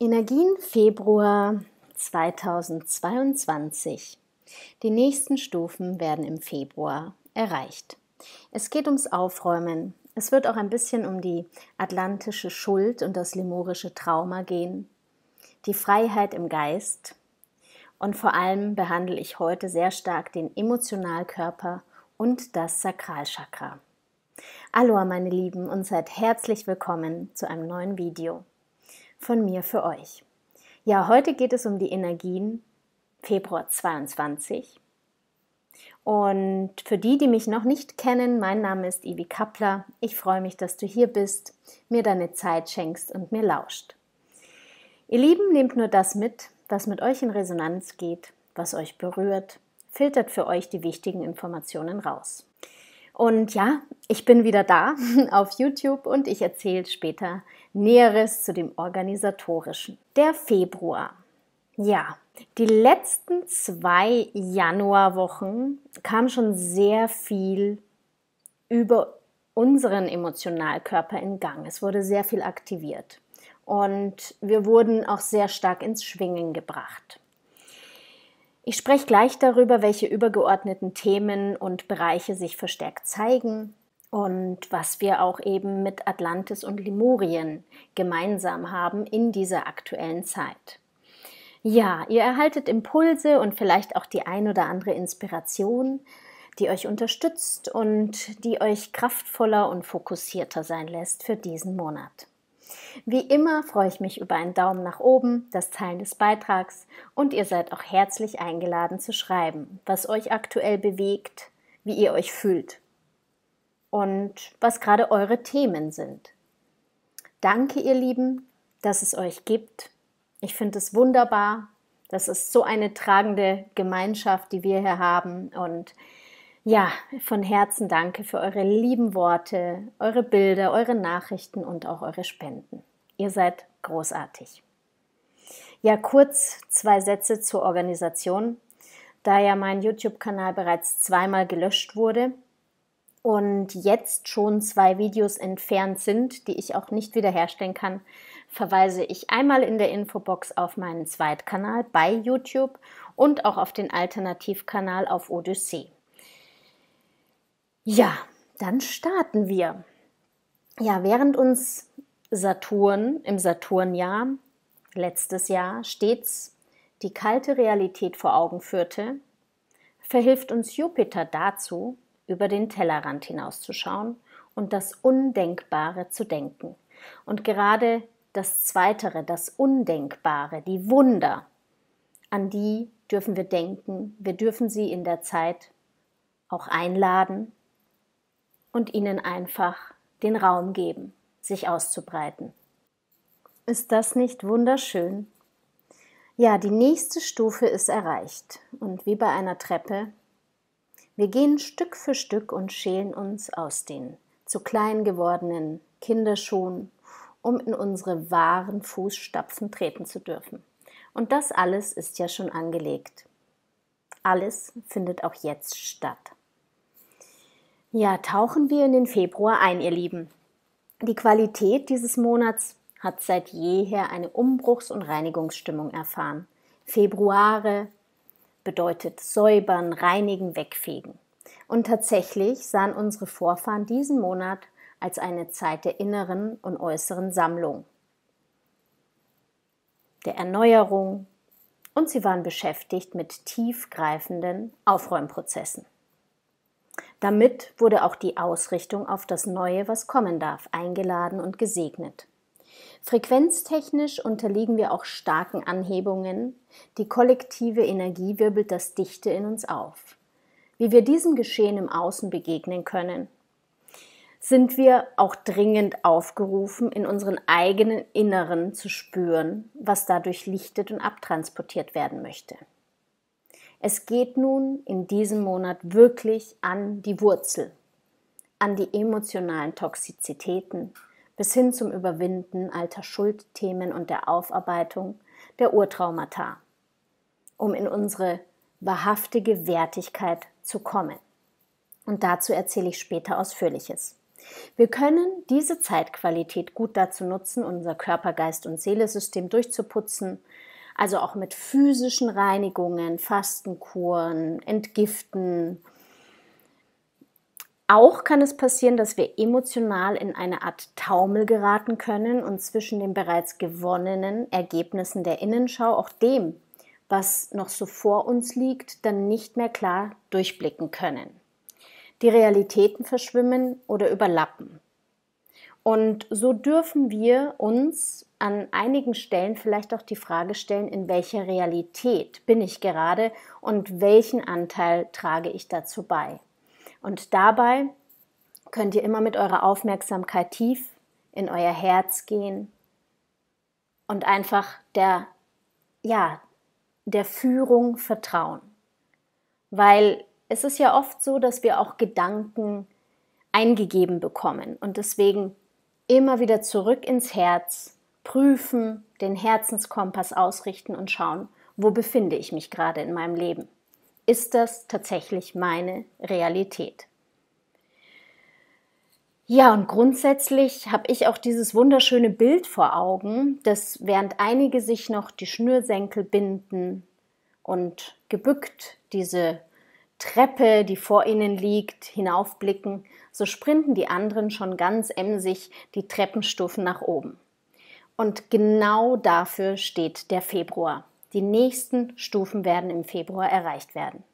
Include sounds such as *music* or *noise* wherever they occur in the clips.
Energien Februar 2022. Die nächsten Stufen werden im Februar erreicht. Es geht ums Aufräumen. Es wird auch ein bisschen um die atlantische Schuld und das lemurische Trauma gehen. Die Freiheit im Geist. Und vor allem behandle ich heute sehr stark den Emotionalkörper und das Sakralchakra. Aloha meine Lieben und seid herzlich willkommen zu einem neuen Video von mir für euch. Ja, heute geht es um die Energien Februar 22. Und für die, die mich noch nicht kennen, mein Name ist Ivi Kappler. Ich freue mich, dass du hier bist, mir deine Zeit schenkst und mir lauscht. Ihr Lieben, nehmt nur das mit, was mit euch in Resonanz geht, was euch berührt, filtert für euch die wichtigen Informationen raus. Und ja, ich bin wieder da *laughs* auf YouTube und ich erzähle später Näheres zu dem organisatorischen. Der Februar. Ja, die letzten zwei Januarwochen kam schon sehr viel über unseren Emotionalkörper in Gang. Es wurde sehr viel aktiviert und wir wurden auch sehr stark ins Schwingen gebracht. Ich spreche gleich darüber, welche übergeordneten Themen und Bereiche sich verstärkt zeigen und was wir auch eben mit Atlantis und Lemurien gemeinsam haben in dieser aktuellen Zeit. Ja, ihr erhaltet Impulse und vielleicht auch die ein oder andere Inspiration, die euch unterstützt und die euch kraftvoller und fokussierter sein lässt für diesen Monat. Wie immer freue ich mich über einen Daumen nach oben, das Teilen des Beitrags und ihr seid auch herzlich eingeladen zu schreiben, was euch aktuell bewegt, wie ihr euch fühlt und was gerade eure Themen sind. Danke, ihr Lieben, dass es euch gibt. Ich finde es wunderbar. Das ist so eine tragende Gemeinschaft, die wir hier haben und ja, von Herzen danke für eure lieben Worte, eure Bilder, eure Nachrichten und auch eure Spenden. Ihr seid großartig. Ja, kurz zwei Sätze zur Organisation. Da ja mein YouTube-Kanal bereits zweimal gelöscht wurde und jetzt schon zwei Videos entfernt sind, die ich auch nicht wiederherstellen kann, verweise ich einmal in der Infobox auf meinen Zweitkanal bei YouTube und auch auf den Alternativkanal auf Odyssee. Ja, dann starten wir. Ja, während uns Saturn im Saturnjahr letztes Jahr stets die kalte Realität vor Augen führte, verhilft uns Jupiter dazu, über den Tellerrand hinauszuschauen und das Undenkbare zu denken. Und gerade das Zweitere, das Undenkbare, die Wunder, an die dürfen wir denken, wir dürfen sie in der Zeit auch einladen und ihnen einfach den Raum geben, sich auszubreiten. Ist das nicht wunderschön? Ja, die nächste Stufe ist erreicht und wie bei einer Treppe, wir gehen Stück für Stück und schälen uns aus den zu klein gewordenen Kinderschuhen, um in unsere wahren Fußstapfen treten zu dürfen. Und das alles ist ja schon angelegt. Alles findet auch jetzt statt. Ja, tauchen wir in den Februar ein, ihr Lieben. Die Qualität dieses Monats hat seit jeher eine Umbruchs- und Reinigungsstimmung erfahren. Februare bedeutet säubern, reinigen, wegfegen. Und tatsächlich sahen unsere Vorfahren diesen Monat als eine Zeit der inneren und äußeren Sammlung, der Erneuerung und sie waren beschäftigt mit tiefgreifenden Aufräumprozessen. Damit wurde auch die Ausrichtung auf das Neue, was kommen darf, eingeladen und gesegnet. Frequenztechnisch unterliegen wir auch starken Anhebungen. Die kollektive Energie wirbelt das Dichte in uns auf. Wie wir diesem Geschehen im Außen begegnen können, sind wir auch dringend aufgerufen, in unseren eigenen Inneren zu spüren, was dadurch lichtet und abtransportiert werden möchte. Es geht nun in diesem Monat wirklich an die Wurzel, an die emotionalen Toxizitäten bis hin zum Überwinden alter Schuldthemen und der Aufarbeitung der Urtraumata, um in unsere wahrhaftige Wertigkeit zu kommen. Und dazu erzähle ich später ausführliches. Wir können diese Zeitqualität gut dazu nutzen, unser Körper, Geist und Seelesystem durchzuputzen, also auch mit physischen Reinigungen, Fastenkuren, Entgiften. Auch kann es passieren, dass wir emotional in eine Art Taumel geraten können und zwischen den bereits gewonnenen Ergebnissen der Innenschau, auch dem, was noch so vor uns liegt, dann nicht mehr klar durchblicken können. Die Realitäten verschwimmen oder überlappen. Und so dürfen wir uns an einigen Stellen vielleicht auch die Frage stellen, in welcher Realität bin ich gerade und welchen Anteil trage ich dazu bei. Und dabei könnt ihr immer mit eurer Aufmerksamkeit tief in euer Herz gehen und einfach der, ja, der Führung vertrauen. Weil es ist ja oft so, dass wir auch Gedanken eingegeben bekommen. Und deswegen immer wieder zurück ins Herz, prüfen, den Herzenskompass ausrichten und schauen, wo befinde ich mich gerade in meinem Leben? Ist das tatsächlich meine Realität? Ja, und grundsätzlich habe ich auch dieses wunderschöne Bild vor Augen, dass während einige sich noch die Schnürsenkel binden und gebückt diese Treppe, die vor ihnen liegt, hinaufblicken, so sprinten die anderen schon ganz emsig die Treppenstufen nach oben. Und genau dafür steht der Februar. Die nächsten Stufen werden im Februar erreicht werden.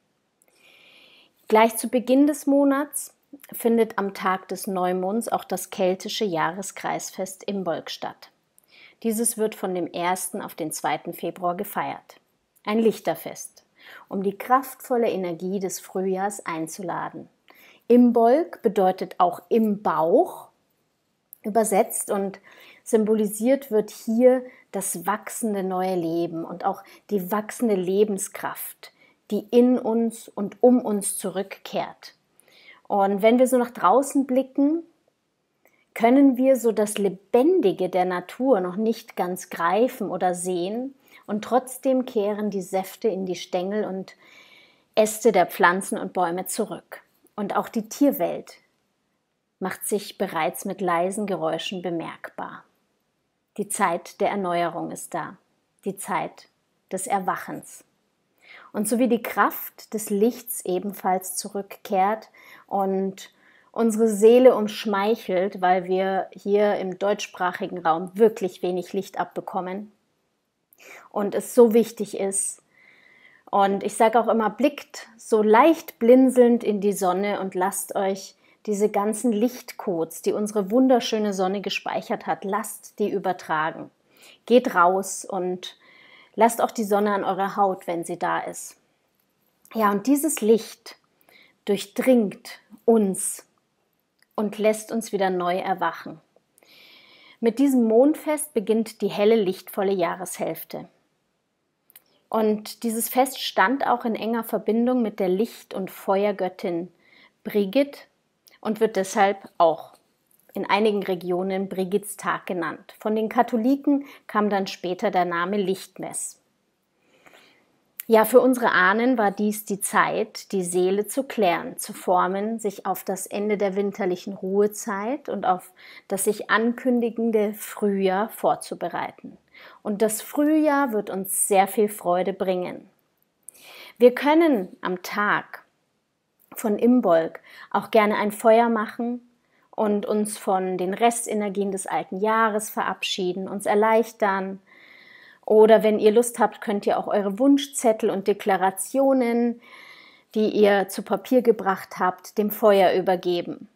Gleich zu Beginn des Monats findet am Tag des Neumonds auch das keltische Jahreskreisfest im Bolk statt. Dieses wird von dem 1. auf den 2. Februar gefeiert. Ein Lichterfest um die kraftvolle Energie des Frühjahrs einzuladen. Imbolg bedeutet auch im Bauch übersetzt und symbolisiert wird hier das wachsende neue Leben und auch die wachsende Lebenskraft, die in uns und um uns zurückkehrt. Und wenn wir so nach draußen blicken, können wir so das Lebendige der Natur noch nicht ganz greifen oder sehen, und trotzdem kehren die Säfte in die Stängel und Äste der Pflanzen und Bäume zurück. Und auch die Tierwelt macht sich bereits mit leisen Geräuschen bemerkbar. Die Zeit der Erneuerung ist da, die Zeit des Erwachens. Und so wie die Kraft des Lichts ebenfalls zurückkehrt und unsere Seele umschmeichelt, weil wir hier im deutschsprachigen Raum wirklich wenig Licht abbekommen, und es so wichtig ist. Und ich sage auch immer, blickt so leicht blinzelnd in die Sonne und lasst euch diese ganzen Lichtcodes, die unsere wunderschöne Sonne gespeichert hat, lasst die übertragen. Geht raus und lasst auch die Sonne an eurer Haut, wenn sie da ist. Ja, und dieses Licht durchdringt uns und lässt uns wieder neu erwachen. Mit diesem Mondfest beginnt die helle, lichtvolle Jahreshälfte. Und dieses Fest stand auch in enger Verbindung mit der Licht- und Feuergöttin Brigid und wird deshalb auch in einigen Regionen Brigidstag genannt. Von den Katholiken kam dann später der Name Lichtmess. Ja, für unsere Ahnen war dies die Zeit, die Seele zu klären, zu formen, sich auf das Ende der winterlichen Ruhezeit und auf das sich ankündigende Frühjahr vorzubereiten. Und das Frühjahr wird uns sehr viel Freude bringen. Wir können am Tag von Imbolg auch gerne ein Feuer machen und uns von den Restenergien des alten Jahres verabschieden, uns erleichtern, oder wenn ihr Lust habt, könnt ihr auch eure Wunschzettel und Deklarationen, die ihr zu Papier gebracht habt, dem Feuer übergeben.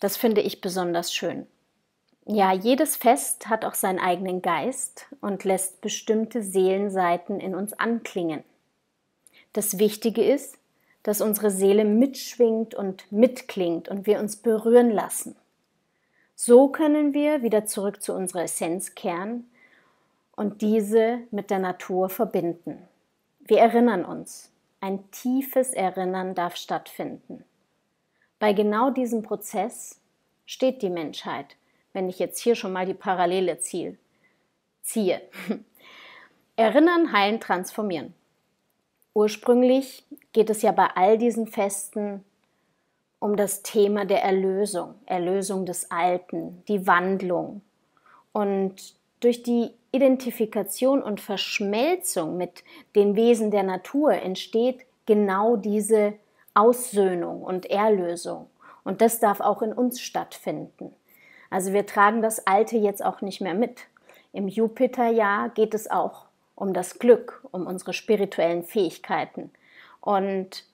Das finde ich besonders schön. Ja, jedes Fest hat auch seinen eigenen Geist und lässt bestimmte Seelenseiten in uns anklingen. Das Wichtige ist, dass unsere Seele mitschwingt und mitklingt und wir uns berühren lassen. So können wir wieder zurück zu unserer Essenz kehren und diese mit der Natur verbinden. Wir erinnern uns. Ein tiefes Erinnern darf stattfinden. Bei genau diesem Prozess steht die Menschheit, wenn ich jetzt hier schon mal die Parallele ziehe. ziehe. *laughs* Erinnern, heilen, transformieren. Ursprünglich geht es ja bei all diesen Festen um das Thema der Erlösung, Erlösung des Alten, die Wandlung. Und durch die Identifikation und Verschmelzung mit den Wesen der Natur entsteht genau diese Aussöhnung und Erlösung. Und das darf auch in uns stattfinden. Also wir tragen das Alte jetzt auch nicht mehr mit. Im Jupiterjahr geht es auch um das Glück, um unsere spirituellen Fähigkeiten. Und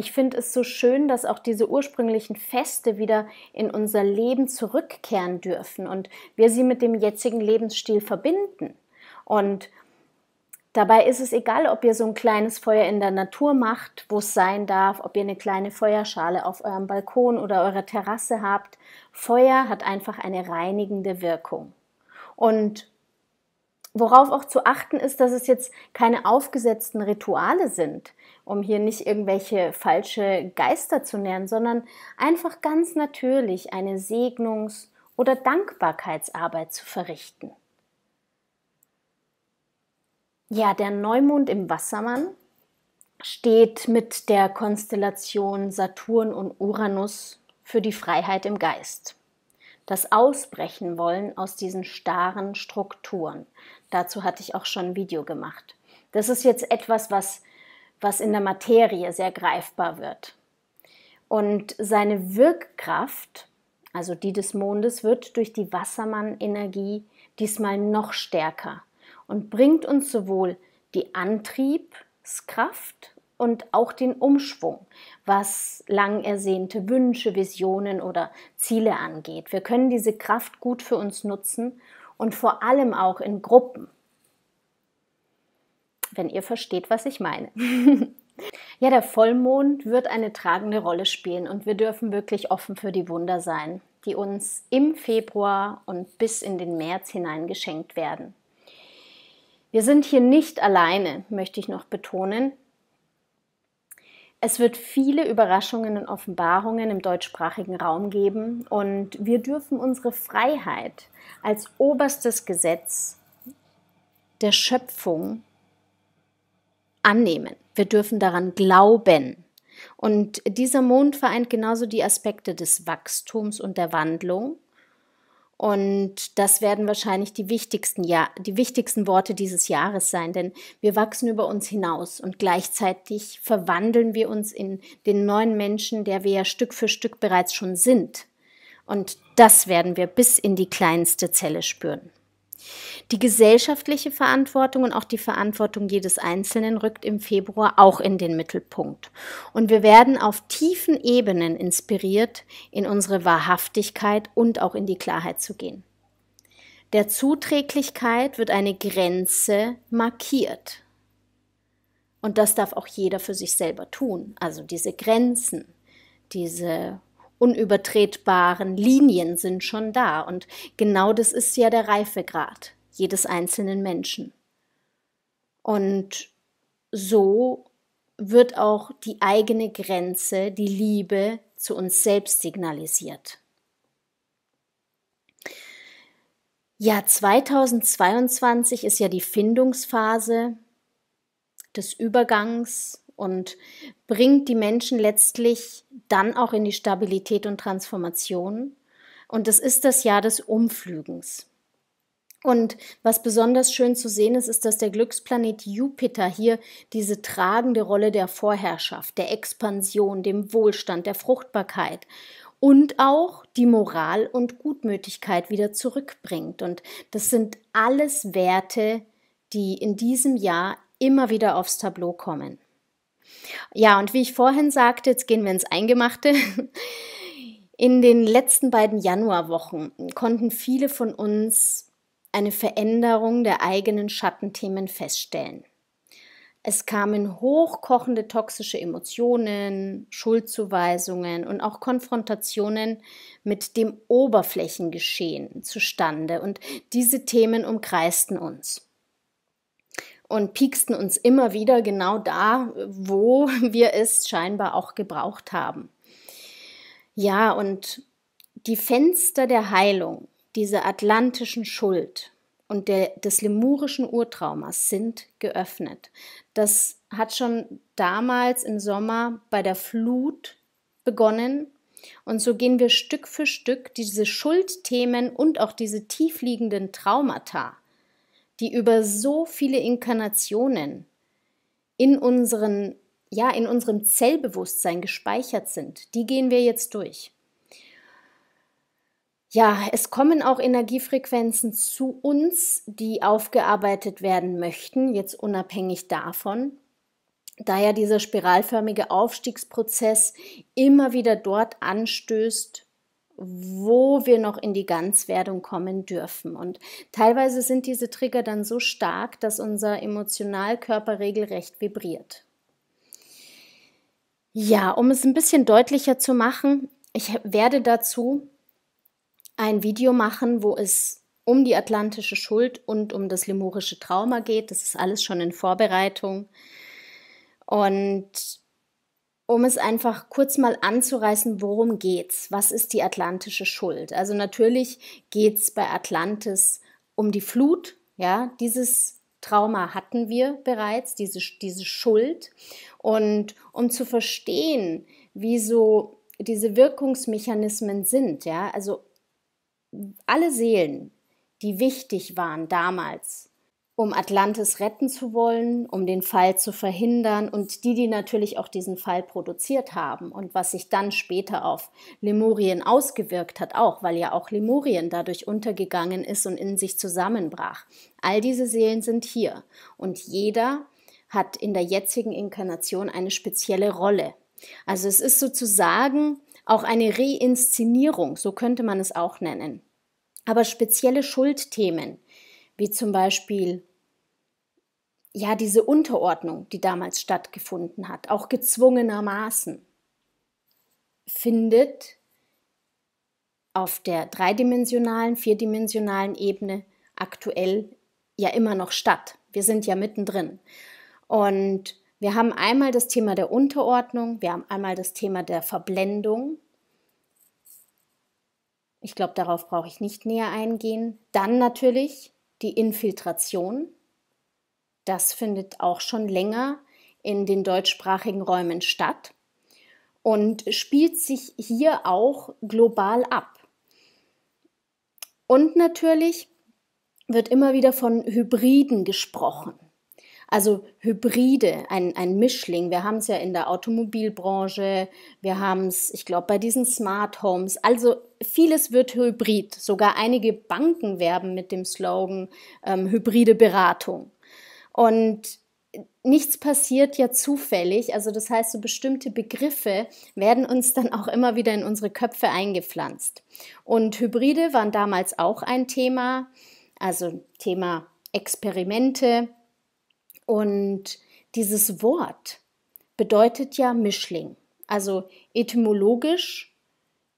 ich finde es so schön, dass auch diese ursprünglichen Feste wieder in unser Leben zurückkehren dürfen und wir sie mit dem jetzigen Lebensstil verbinden. Und dabei ist es egal, ob ihr so ein kleines Feuer in der Natur macht, wo es sein darf, ob ihr eine kleine Feuerschale auf eurem Balkon oder eurer Terrasse habt. Feuer hat einfach eine reinigende Wirkung. Und Worauf auch zu achten ist, dass es jetzt keine aufgesetzten Rituale sind, um hier nicht irgendwelche falsche Geister zu nähren, sondern einfach ganz natürlich eine Segnungs- oder Dankbarkeitsarbeit zu verrichten. Ja, der Neumond im Wassermann steht mit der Konstellation Saturn und Uranus für die Freiheit im Geist das Ausbrechen wollen aus diesen starren Strukturen, Dazu hatte ich auch schon ein Video gemacht. Das ist jetzt etwas, was, was in der Materie sehr greifbar wird. Und seine Wirkkraft, also die des Mondes, wird durch die Wassermann-Energie diesmal noch stärker und bringt uns sowohl die Antriebskraft und auch den Umschwung, was lang ersehnte Wünsche, Visionen oder Ziele angeht. Wir können diese Kraft gut für uns nutzen und vor allem auch in Gruppen. Wenn ihr versteht, was ich meine. *laughs* ja, der Vollmond wird eine tragende Rolle spielen und wir dürfen wirklich offen für die Wunder sein, die uns im Februar und bis in den März hinein geschenkt werden. Wir sind hier nicht alleine, möchte ich noch betonen. Es wird viele Überraschungen und Offenbarungen im deutschsprachigen Raum geben und wir dürfen unsere Freiheit als oberstes Gesetz der Schöpfung annehmen. Wir dürfen daran glauben. Und dieser Mond vereint genauso die Aspekte des Wachstums und der Wandlung und das werden wahrscheinlich die wichtigsten, ja die wichtigsten Worte dieses Jahres sein, denn wir wachsen über uns hinaus und gleichzeitig verwandeln wir uns in den neuen Menschen, der wir ja Stück für Stück bereits schon sind. Und das werden wir bis in die kleinste Zelle spüren. Die gesellschaftliche Verantwortung und auch die Verantwortung jedes Einzelnen rückt im Februar auch in den Mittelpunkt. Und wir werden auf tiefen Ebenen inspiriert, in unsere Wahrhaftigkeit und auch in die Klarheit zu gehen. Der Zuträglichkeit wird eine Grenze markiert. Und das darf auch jeder für sich selber tun. Also diese Grenzen, diese unübertretbaren Linien sind schon da. Und genau das ist ja der Reifegrad jedes einzelnen Menschen. Und so wird auch die eigene Grenze, die Liebe zu uns selbst signalisiert. Ja, 2022 ist ja die Findungsphase des Übergangs und bringt die Menschen letztlich dann auch in die Stabilität und Transformation. Und das ist das Jahr des Umflügens. Und was besonders schön zu sehen ist, ist, dass der Glücksplanet Jupiter hier diese tragende Rolle der Vorherrschaft, der Expansion, dem Wohlstand, der Fruchtbarkeit und auch die Moral und Gutmütigkeit wieder zurückbringt. Und das sind alles Werte, die in diesem Jahr immer wieder aufs Tableau kommen. Ja, und wie ich vorhin sagte, jetzt gehen wir ins Eingemachte. *laughs* In den letzten beiden Januarwochen konnten viele von uns eine Veränderung der eigenen Schattenthemen feststellen. Es kamen hochkochende toxische Emotionen, Schuldzuweisungen und auch Konfrontationen mit dem Oberflächengeschehen zustande. Und diese Themen umkreisten uns und pieksten uns immer wieder genau da, wo *laughs* wir es scheinbar auch gebraucht haben. Ja, und die Fenster der Heilung, dieser atlantischen Schuld und der, des lemurischen Urtraumas sind geöffnet. Das hat schon damals im Sommer bei der Flut begonnen. Und so gehen wir Stück für Stück diese Schuldthemen und auch diese tiefliegenden Traumata die über so viele Inkarnationen in, unseren, ja, in unserem Zellbewusstsein gespeichert sind, die gehen wir jetzt durch. Ja, es kommen auch Energiefrequenzen zu uns, die aufgearbeitet werden möchten, jetzt unabhängig davon, da ja dieser spiralförmige Aufstiegsprozess immer wieder dort anstößt, wo wir noch in die Ganzwerdung kommen dürfen. Und teilweise sind diese Trigger dann so stark, dass unser Emotionalkörper regelrecht vibriert. Ja, um es ein bisschen deutlicher zu machen, ich werde dazu ein Video machen, wo es um die atlantische Schuld und um das lemurische Trauma geht. Das ist alles schon in Vorbereitung. Und um es einfach kurz mal anzureißen, worum geht's? Was ist die atlantische Schuld? Also natürlich geht's bei Atlantis um die Flut, ja, dieses Trauma hatten wir bereits, diese, diese Schuld. Und um zu verstehen, wieso diese Wirkungsmechanismen sind, ja, also alle Seelen, die wichtig waren damals, um Atlantis retten zu wollen, um den Fall zu verhindern und die, die natürlich auch diesen Fall produziert haben und was sich dann später auf Lemurien ausgewirkt hat, auch weil ja auch Lemurien dadurch untergegangen ist und in sich zusammenbrach. All diese Seelen sind hier und jeder hat in der jetzigen Inkarnation eine spezielle Rolle. Also es ist sozusagen auch eine Reinszenierung, so könnte man es auch nennen. Aber spezielle Schuldthemen, wie zum Beispiel ja diese Unterordnung, die damals stattgefunden hat, auch gezwungenermaßen, findet auf der dreidimensionalen, vierdimensionalen Ebene aktuell ja immer noch statt. Wir sind ja mittendrin. Und wir haben einmal das Thema der Unterordnung, wir haben einmal das Thema der Verblendung. Ich glaube, darauf brauche ich nicht näher eingehen. Dann natürlich die Infiltration, das findet auch schon länger in den deutschsprachigen Räumen statt und spielt sich hier auch global ab. Und natürlich wird immer wieder von Hybriden gesprochen. Also Hybride, ein, ein Mischling. Wir haben es ja in der Automobilbranche, wir haben es, ich glaube, bei diesen Smart Homes. Also vieles wird hybrid. Sogar einige Banken werben mit dem Slogan ähm, hybride Beratung. Und nichts passiert ja zufällig. Also das heißt, so bestimmte Begriffe werden uns dann auch immer wieder in unsere Köpfe eingepflanzt. Und Hybride waren damals auch ein Thema, also Thema Experimente. Und dieses Wort bedeutet ja Mischling. Also etymologisch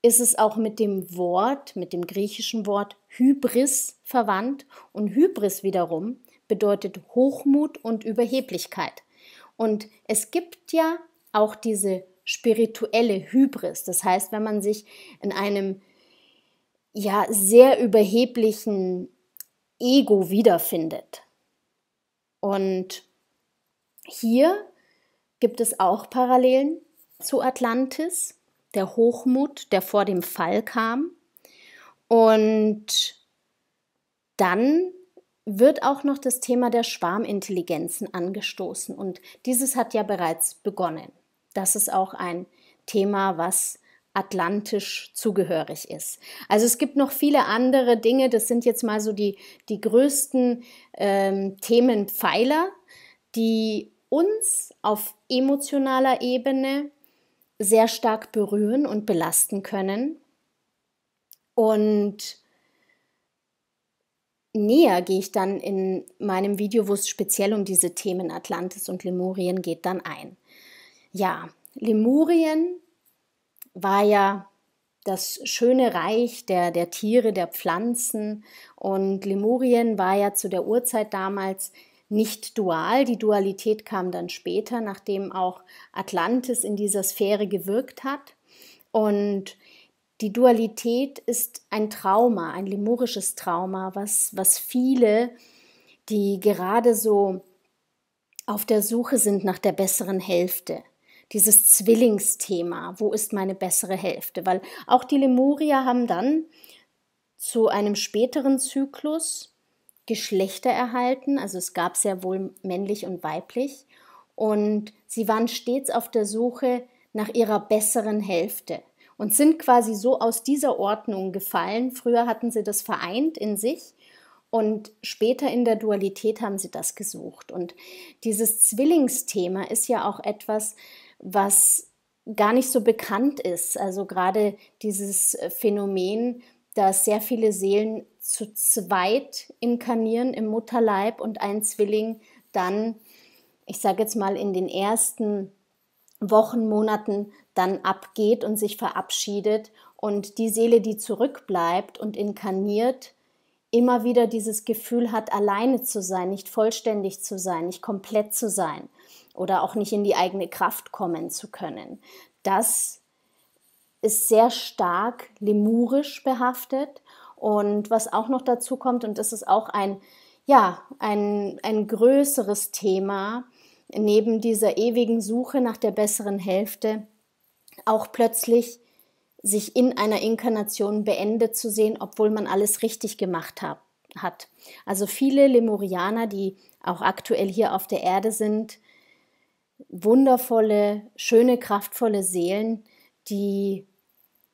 ist es auch mit dem Wort, mit dem griechischen Wort Hybris verwandt. Und Hybris wiederum bedeutet Hochmut und Überheblichkeit. Und es gibt ja auch diese spirituelle Hybris. Das heißt, wenn man sich in einem ja sehr überheblichen Ego wiederfindet. Und hier gibt es auch Parallelen zu Atlantis, der Hochmut, der vor dem Fall kam. Und dann wird auch noch das Thema der Schwarmintelligenzen angestoßen. Und dieses hat ja bereits begonnen. Das ist auch ein Thema, was atlantisch zugehörig ist. Also es gibt noch viele andere Dinge, das sind jetzt mal so die, die größten ähm, Themenpfeiler, die uns auf emotionaler Ebene sehr stark berühren und belasten können. Und näher gehe ich dann in meinem Video, wo es speziell um diese Themen Atlantis und Lemurien geht, dann ein. Ja, Lemurien war ja das schöne Reich der, der Tiere, der Pflanzen und Lemurien war ja zu der Urzeit damals nicht dual. Die Dualität kam dann später, nachdem auch Atlantis in dieser Sphäre gewirkt hat. Und die Dualität ist ein Trauma, ein lemurisches Trauma, was, was viele, die gerade so auf der Suche sind nach der besseren Hälfte, dieses Zwillingsthema, wo ist meine bessere Hälfte? Weil auch die Lemurier haben dann zu einem späteren Zyklus Geschlechter erhalten, also es gab sehr wohl männlich und weiblich, und sie waren stets auf der Suche nach ihrer besseren Hälfte und sind quasi so aus dieser Ordnung gefallen. Früher hatten sie das vereint in sich und später in der Dualität haben sie das gesucht. Und dieses Zwillingsthema ist ja auch etwas, was gar nicht so bekannt ist. Also gerade dieses Phänomen, dass sehr viele Seelen zu zweit inkarnieren im Mutterleib und ein Zwilling dann, ich sage jetzt mal, in den ersten Wochen, Monaten dann abgeht und sich verabschiedet und die Seele, die zurückbleibt und inkarniert, immer wieder dieses Gefühl hat, alleine zu sein, nicht vollständig zu sein, nicht komplett zu sein oder auch nicht in die eigene Kraft kommen zu können. Das ist sehr stark lemurisch behaftet. Und was auch noch dazu kommt, und das ist auch ein, ja, ein, ein größeres Thema, neben dieser ewigen Suche nach der besseren Hälfte, auch plötzlich sich in einer Inkarnation beendet zu sehen, obwohl man alles richtig gemacht hab, hat. Also viele Lemurianer, die auch aktuell hier auf der Erde sind, wundervolle, schöne, kraftvolle Seelen, die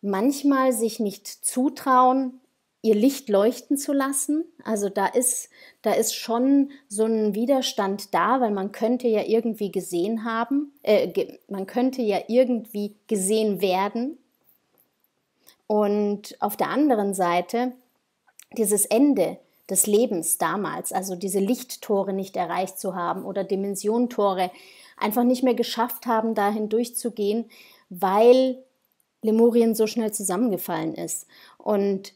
manchmal sich nicht zutrauen, ihr Licht leuchten zu lassen. Also da ist, da ist schon so ein Widerstand da, weil man könnte ja irgendwie gesehen haben, äh, ge man könnte ja irgendwie gesehen werden. Und auf der anderen Seite dieses Ende des Lebens damals, also diese Lichttore nicht erreicht zu haben oder Dimensiontore einfach nicht mehr geschafft haben, dahin durchzugehen, weil Lemurien so schnell zusammengefallen ist. Und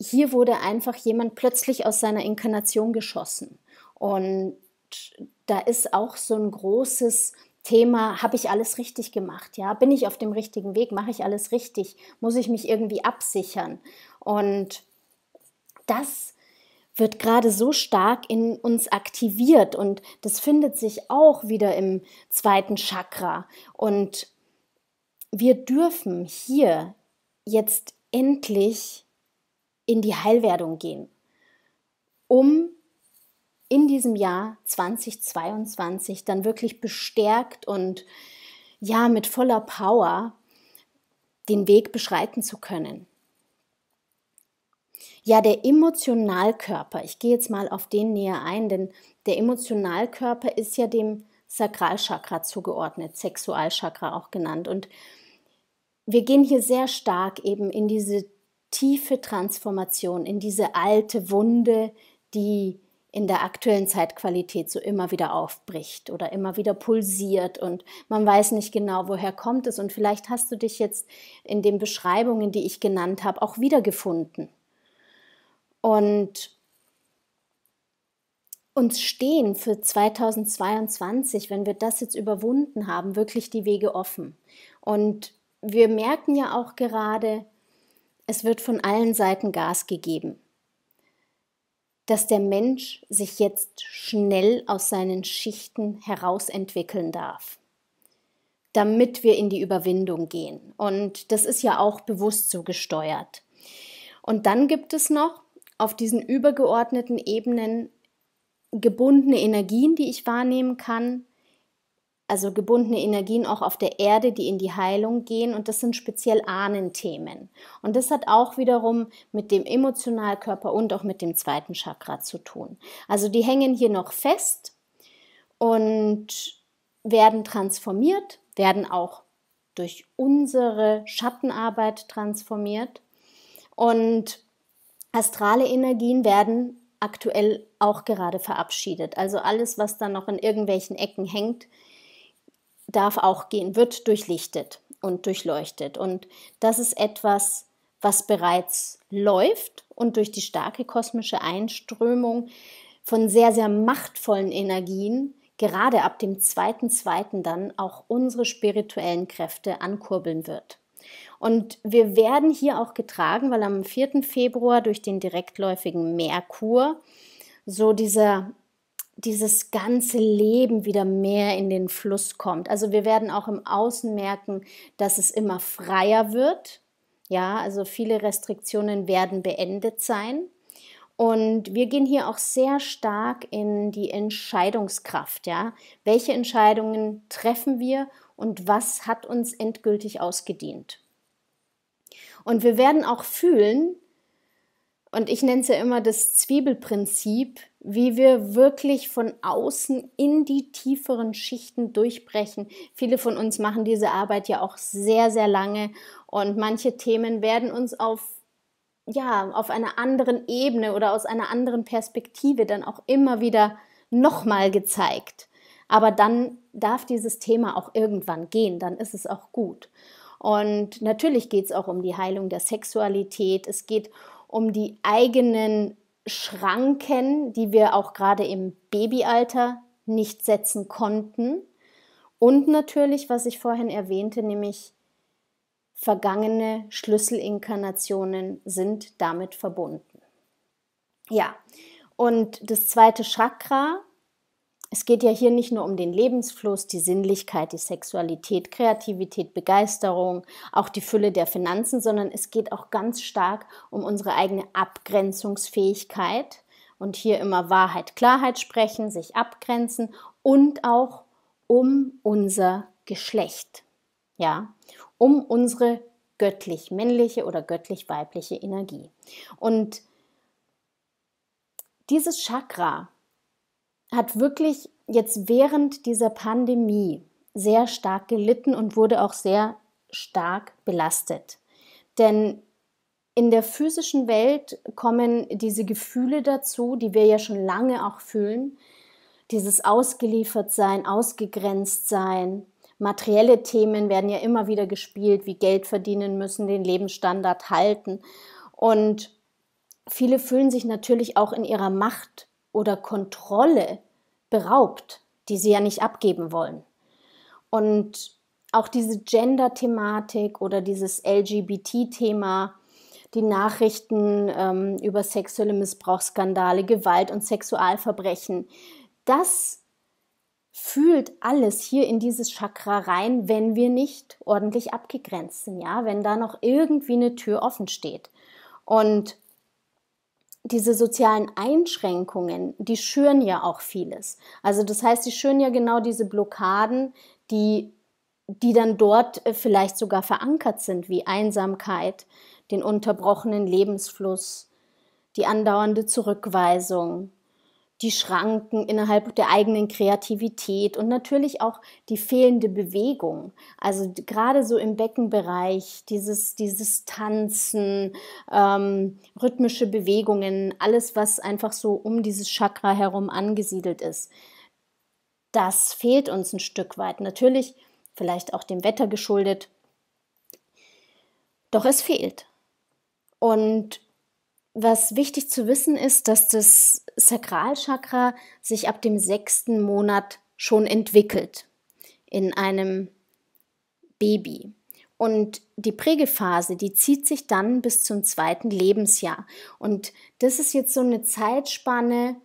hier wurde einfach jemand plötzlich aus seiner Inkarnation geschossen. Und da ist auch so ein großes Thema, habe ich alles richtig gemacht? Ja, bin ich auf dem richtigen Weg? Mache ich alles richtig? Muss ich mich irgendwie absichern? Und das wird gerade so stark in uns aktiviert und das findet sich auch wieder im zweiten Chakra. Und wir dürfen hier jetzt endlich in die Heilwerdung gehen, um in diesem Jahr 2022 dann wirklich bestärkt und ja mit voller Power den Weg beschreiten zu können. Ja, der Emotionalkörper, ich gehe jetzt mal auf den näher ein, denn der Emotionalkörper ist ja dem Sakralchakra zugeordnet, Sexualchakra auch genannt. Und wir gehen hier sehr stark eben in diese tiefe Transformation, in diese alte Wunde, die in der aktuellen Zeitqualität so immer wieder aufbricht oder immer wieder pulsiert und man weiß nicht genau, woher kommt es. Und vielleicht hast du dich jetzt in den Beschreibungen, die ich genannt habe, auch wiedergefunden. Und uns stehen für 2022, wenn wir das jetzt überwunden haben, wirklich die Wege offen. Und wir merken ja auch gerade, es wird von allen Seiten Gas gegeben. Dass der Mensch sich jetzt schnell aus seinen Schichten herausentwickeln darf, damit wir in die Überwindung gehen. Und das ist ja auch bewusst so gesteuert. Und dann gibt es noch auf diesen übergeordneten Ebenen gebundene Energien, die ich wahrnehmen kann, also gebundene Energien auch auf der Erde, die in die Heilung gehen. Und das sind speziell Ahnenthemen. Und das hat auch wiederum mit dem Emotionalkörper und auch mit dem zweiten Chakra zu tun. Also die hängen hier noch fest und werden transformiert, werden auch durch unsere Schattenarbeit transformiert. Und astrale Energien werden aktuell auch gerade verabschiedet. Also alles, was da noch in irgendwelchen Ecken hängt, darf auch gehen, wird durchlichtet und durchleuchtet. Und das ist etwas, was bereits läuft und durch die starke kosmische Einströmung von sehr, sehr machtvollen Energien, gerade ab dem zweiten, zweiten dann auch unsere spirituellen Kräfte ankurbeln wird. Und wir werden hier auch getragen, weil am 4. Februar durch den direktläufigen Merkur so dieser dieses ganze Leben wieder mehr in den Fluss kommt. Also wir werden auch im Außen merken, dass es immer freier wird. Ja, also viele Restriktionen werden beendet sein. Und wir gehen hier auch sehr stark in die Entscheidungskraft. Ja, welche Entscheidungen treffen wir und was hat uns endgültig ausgedient? Und wir werden auch fühlen, und ich nenne es ja immer das Zwiebelprinzip, wie wir wirklich von außen in die tieferen Schichten durchbrechen. Viele von uns machen diese Arbeit ja auch sehr, sehr lange und manche Themen werden uns auf ja, auf einer anderen Ebene oder aus einer anderen Perspektive dann auch immer wieder nochmal gezeigt. Aber dann darf dieses Thema auch irgendwann gehen, dann ist es auch gut. Und natürlich geht es auch um die Heilung der Sexualität, es geht um die eigenen Schranken, die wir auch gerade im Babyalter nicht setzen konnten. Und natürlich, was ich vorhin erwähnte, nämlich vergangene Schlüsselinkarnationen sind damit verbunden. Ja, und das zweite Chakra es geht ja hier nicht nur um den Lebensfluss, die Sinnlichkeit, die Sexualität, Kreativität, Begeisterung, auch die Fülle der Finanzen, sondern es geht auch ganz stark um unsere eigene Abgrenzungsfähigkeit und hier immer Wahrheit, Klarheit sprechen, sich abgrenzen und auch um unser Geschlecht, ja, um unsere göttlich-männliche oder göttlich-weibliche Energie. Und dieses Chakra, hat wirklich jetzt während dieser Pandemie sehr stark gelitten und wurde auch sehr stark belastet. Denn in der physischen Welt kommen diese Gefühle dazu, die wir ja schon lange auch fühlen. Dieses Ausgeliefertsein, Ausgegrenztsein. Materielle Themen werden ja immer wieder gespielt, wie Geld verdienen müssen, den Lebensstandard halten. Und viele fühlen sich natürlich auch in ihrer Macht oder Kontrolle beraubt, die sie ja nicht abgeben wollen. Und auch diese Gender-Thematik oder dieses LGBT-Thema, die Nachrichten ähm, über sexuelle Missbrauchsskandale, Gewalt und Sexualverbrechen, das fühlt alles hier in dieses Chakra rein, wenn wir nicht ordentlich abgegrenzt sind, ja, wenn da noch irgendwie eine Tür offen steht. Und diese sozialen Einschränkungen, die schüren ja auch vieles. Also das heißt, die schüren ja genau diese Blockaden, die, die dann dort äh, vielleicht sogar verankert sind, wie Einsamkeit, den unterbrochenen Lebensfluss, die andauernde Zurückweisung, die Schranken innerhalb der eigenen Kreativität und natürlich auch die fehlende Bewegung. Also gerade so im Beckenbereich, dieses, dieses Tanzen, ähm, rhythmische Bewegungen, alles, was einfach so um dieses Chakra herum angesiedelt ist. Das fehlt uns ein Stück weit. Natürlich vielleicht auch dem Wetter geschuldet. Doch es fehlt. Und was wichtig zu wissen ist, dass das Sakralchakra sich ab dem sechsten Monat schon entwickelt in einem Baby. Und die Prägephase, die zieht sich dann bis zum zweiten Lebensjahr. Und das ist jetzt so eine Zeitspanne,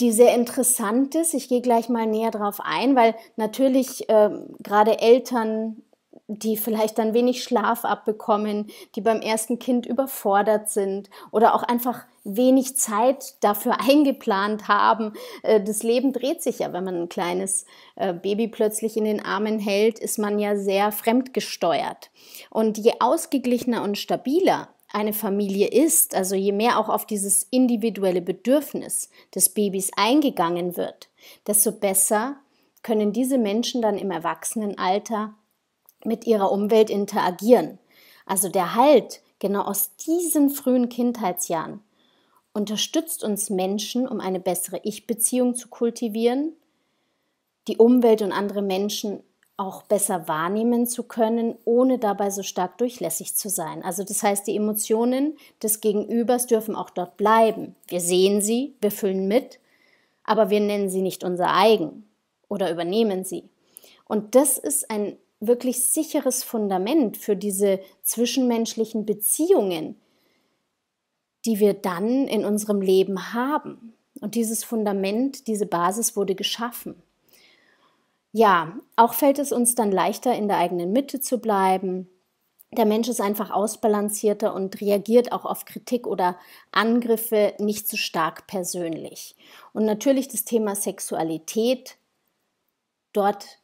die sehr interessant ist. Ich gehe gleich mal näher drauf ein, weil natürlich äh, gerade Eltern die vielleicht dann wenig Schlaf abbekommen, die beim ersten Kind überfordert sind oder auch einfach wenig Zeit dafür *laughs* eingeplant haben. Äh, das Leben dreht sich ja, wenn man ein kleines äh, Baby plötzlich in den Armen hält, ist man ja sehr fremdgesteuert. Und je ausgeglichener und stabiler eine Familie ist, also je mehr auch auf dieses individuelle Bedürfnis des Babys eingegangen wird, desto besser können diese Menschen dann im Erwachsenenalter mit ihrer Umwelt interagieren. Also der Halt genau aus diesen frühen Kindheitsjahren unterstützt uns Menschen, um eine bessere Ich-Beziehung zu kultivieren, die Umwelt und andere Menschen auch besser wahrnehmen zu können, ohne dabei so stark durchlässig zu sein. Also das heißt, die Emotionen des Gegenübers dürfen auch dort bleiben. Wir sehen sie, wir füllen mit, aber wir nennen sie nicht unser eigen oder übernehmen sie. Und das ist ein wirklich sicheres Fundament für diese zwischenmenschlichen Beziehungen, die wir dann in unserem Leben haben. Und dieses Fundament, diese Basis wurde geschaffen. Ja, auch fällt es uns dann leichter, in der eigenen Mitte zu bleiben. Der Mensch ist einfach ausbalancierter und reagiert auch auf Kritik oder Angriffe nicht so stark persönlich. Und natürlich das Thema Sexualität. Dort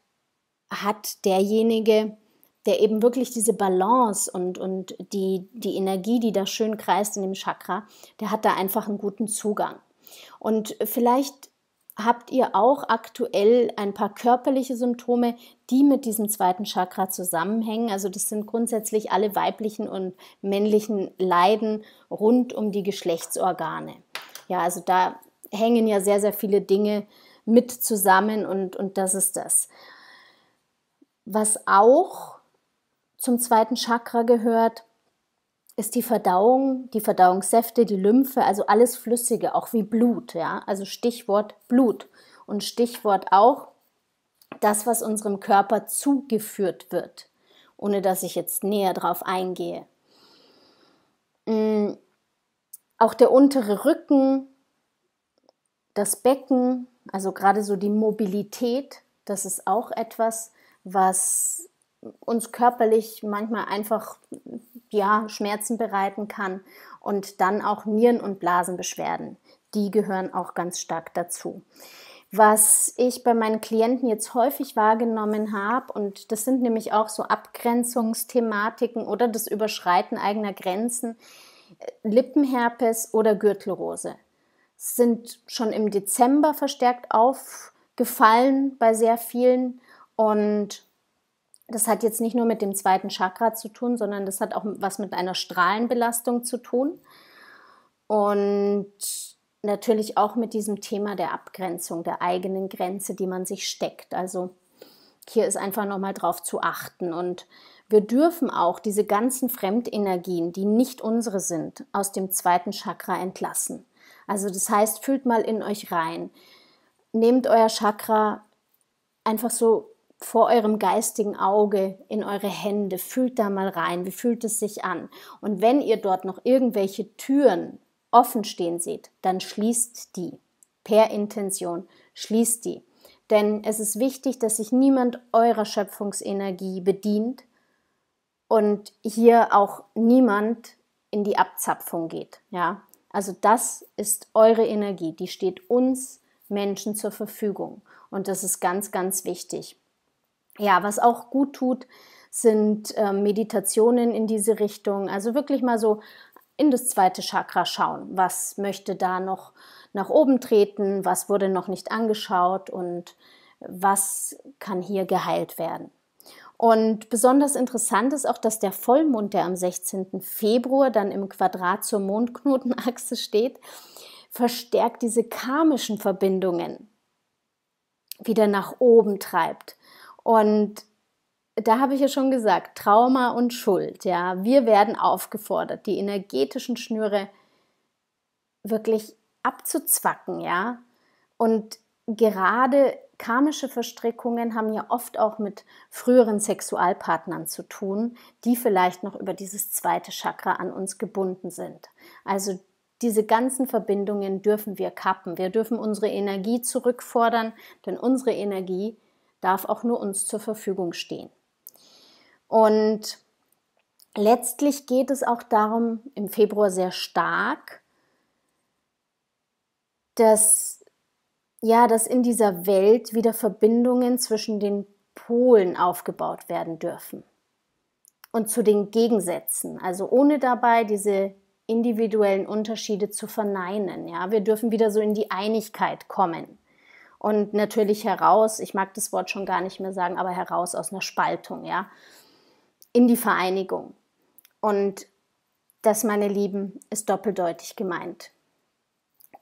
hat derjenige, der eben wirklich diese Balance und, und die, die Energie, die da schön kreist in dem Chakra, der hat da einfach einen guten Zugang. Und vielleicht habt ihr auch aktuell ein paar körperliche Symptome, die mit diesem zweiten Chakra zusammenhängen. Also das sind grundsätzlich alle weiblichen und männlichen Leiden rund um die Geschlechtsorgane. Ja, also da hängen ja sehr, sehr viele Dinge mit zusammen und, und das ist das. Was auch zum zweiten Chakra gehört, ist die Verdauung, die Verdauungssäfte, die Lymphe, also alles Flüssige, auch wie Blut, ja, also Stichwort Blut und Stichwort auch das, was unserem Körper zugeführt wird, ohne dass ich jetzt näher drauf eingehe. Mm, auch der untere Rücken, das Becken, also gerade so die Mobilität, das ist auch etwas, was uns körperlich manchmal einfach ja, Schmerzen bereiten kann und dann auch Nieren- und Blasenbeschwerden. Die gehören auch ganz stark dazu. Was ich bei meinen Klienten jetzt häufig wahrgenommen habe, und das sind nämlich auch so Abgrenzungsthematiken oder das Überschreiten eigener Grenzen, äh, Lippenherpes oder Gürtelrose sind schon im Dezember verstärkt aufgefallen bei sehr vielen und das hat jetzt nicht nur mit dem zweiten Chakra zu tun, sondern das hat auch was mit einer Strahlenbelastung zu tun. Und natürlich auch mit diesem Thema der Abgrenzung, der eigenen Grenze, die man sich steckt. Also hier ist einfach nochmal drauf zu achten. Und wir dürfen auch diese ganzen Fremdenergien, die nicht unsere sind, aus dem zweiten Chakra entlassen. Also das heißt, fühlt mal in euch rein. Nehmt euer Chakra einfach so vor eurem geistigen Auge in eure Hände. Fühlt da mal rein, wie fühlt es sich an? Und wenn ihr dort noch irgendwelche Türen offen stehen seht, dann schließt die. Per Intention schließt die. Denn es ist wichtig, dass sich niemand eurer Schöpfungsenergie bedient und hier auch niemand in die Abzapfung geht. Ja? Also das ist eure Energie, die steht uns Menschen zur Verfügung. Und das ist ganz, ganz wichtig. Ja, was auch gut tut, sind äh, Meditationen in diese Richtung. Also wirklich mal so in das zweite Chakra schauen. Was möchte da noch nach oben treten? Was wurde noch nicht angeschaut? Und was kann hier geheilt werden? Und besonders interessant ist auch, dass der Vollmond, der am 16. Februar dann im Quadrat zur Mondknotenachse steht, verstärkt diese karmischen Verbindungen wieder nach oben treibt. Und da habe ich ja schon gesagt, Trauma und Schuld, ja, wir werden aufgefordert, die energetischen Schnüre wirklich abzuzwacken, ja. Und gerade karmische Verstrickungen haben ja oft auch mit früheren Sexualpartnern zu tun, die vielleicht noch über dieses zweite Chakra an uns gebunden sind. Also diese ganzen Verbindungen dürfen wir kappen. Wir dürfen unsere Energie zurückfordern, denn unsere Energie ist darf auch nur uns zur Verfügung stehen. Und letztlich geht es auch darum, im Februar sehr stark, dass, ja, dass in dieser Welt wieder Verbindungen zwischen den Polen aufgebaut werden dürfen und zu den Gegensätzen, also ohne dabei diese individuellen Unterschiede zu verneinen. Ja, wir dürfen wieder so in die Einigkeit kommen und natürlich heraus, ich mag das Wort schon gar nicht mehr sagen, aber heraus aus einer Spaltung, ja, in die Vereinigung. Und das, meine Lieben, ist doppeldeutig gemeint.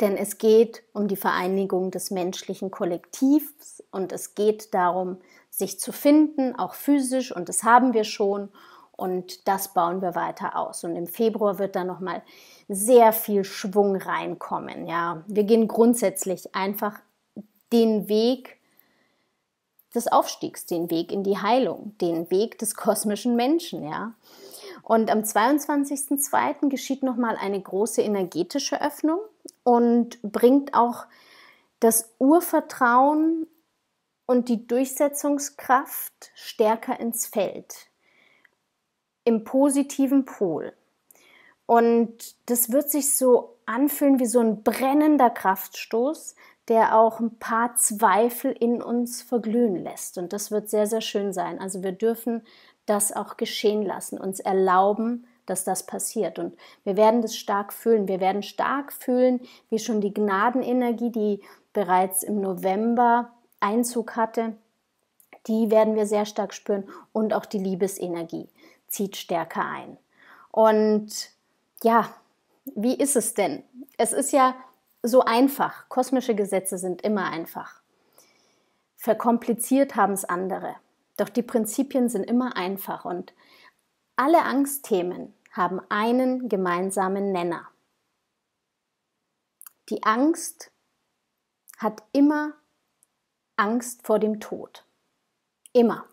Denn es geht um die Vereinigung des menschlichen Kollektivs und es geht darum, sich zu finden, auch physisch, und das haben wir schon. Und das bauen wir weiter aus. Und im Februar wird da nochmal sehr viel Schwung reinkommen. Ja, wir gehen grundsätzlich einfach den Weg des Aufstiegs, den Weg in die Heilung, den Weg des kosmischen Menschen, ja. Und am 22.02. geschieht nochmal eine große energetische Öffnung und bringt auch das Urvertrauen und die Durchsetzungskraft stärker ins Feld, im positiven Pol. Und das wird sich so anfühlen wie so ein brennender Kraftstoß, der auch ein paar Zweifel in uns verglühen lässt. Und das wird sehr, sehr schön sein. Also wir dürfen das auch geschehen lassen, uns erlauben, dass das passiert. Und wir werden das stark fühlen. Wir werden stark fühlen, wie schon die Gnadenenergie, die bereits im November Einzug hatte, die werden wir sehr stark spüren. Und auch die Liebesenergie zieht stärker ein. Und ja, wie ist es denn? Es ist ja so einfach. Kosmische Gesetze sind immer einfach. Verkompliziert haben es andere. Doch die Prinzipien sind immer einfach und alle Angstthemen haben einen gemeinsamen Nenner. Die Angst hat immer Angst vor dem Tod. Immer,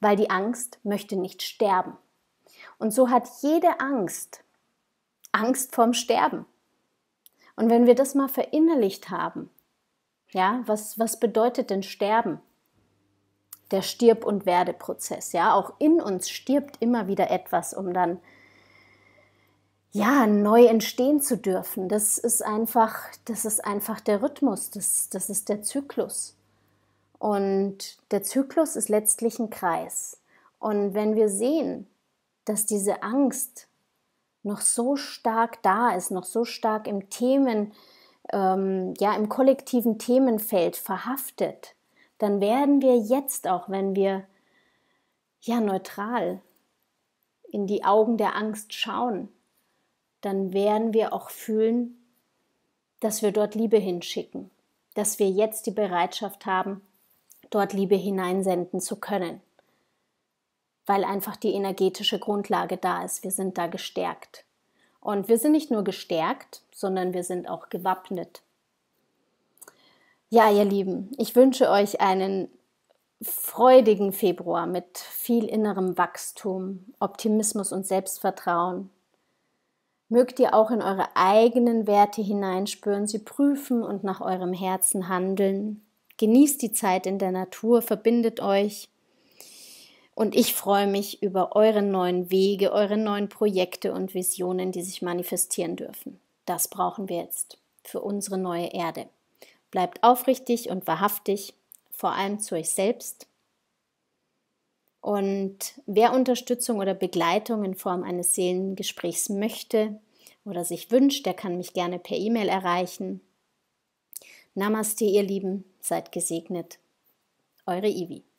weil die Angst möchte nicht sterben. Und so hat jede Angst Angst vorm Sterben. Und wenn wir das mal verinnerlicht haben, ja, was, was bedeutet denn Sterben? Der Stirb- und Werdeprozess, ja, auch in uns stirbt immer wieder etwas, um dann, ja, neu entstehen zu dürfen. Das ist einfach, das ist einfach der Rhythmus, das, das ist der Zyklus. Und der Zyklus ist letztlich ein Kreis. Und wenn wir sehen, dass diese Angst noch so stark da ist, noch so stark im Themen, ähm, ja, im kollektiven Themenfeld verhaftet, dann werden wir jetzt auch, wenn wir ja neutral in die Augen der Angst schauen, dann werden wir auch fühlen, dass wir dort Liebe hinschicken, dass wir jetzt die Bereitschaft haben, dort Liebe hineinsenden zu können weil einfach die energetische Grundlage da ist. Wir sind da gestärkt. Und wir sind nicht nur gestärkt, sondern wir sind auch gewappnet. Ja, ihr Lieben, ich wünsche euch einen freudigen Februar mit viel innerem Wachstum, Optimismus und Selbstvertrauen. Mögt ihr auch in eure eigenen Werte hineinspüren, sie prüfen und nach eurem Herzen handeln. Genießt die Zeit in der Natur, verbindet euch und ich freue mich über eure neuen Wege, eure neuen Projekte und Visionen, die sich manifestieren dürfen. Das brauchen wir jetzt für unsere neue Erde. Bleibt aufrichtig und wahrhaftig, vor allem zu euch selbst. Und wer Unterstützung oder Begleitung in Form eines Seelengesprächs möchte oder sich wünscht, der kann mich gerne per E-Mail erreichen. Namaste, ihr Lieben, seid gesegnet. Eure Ivi.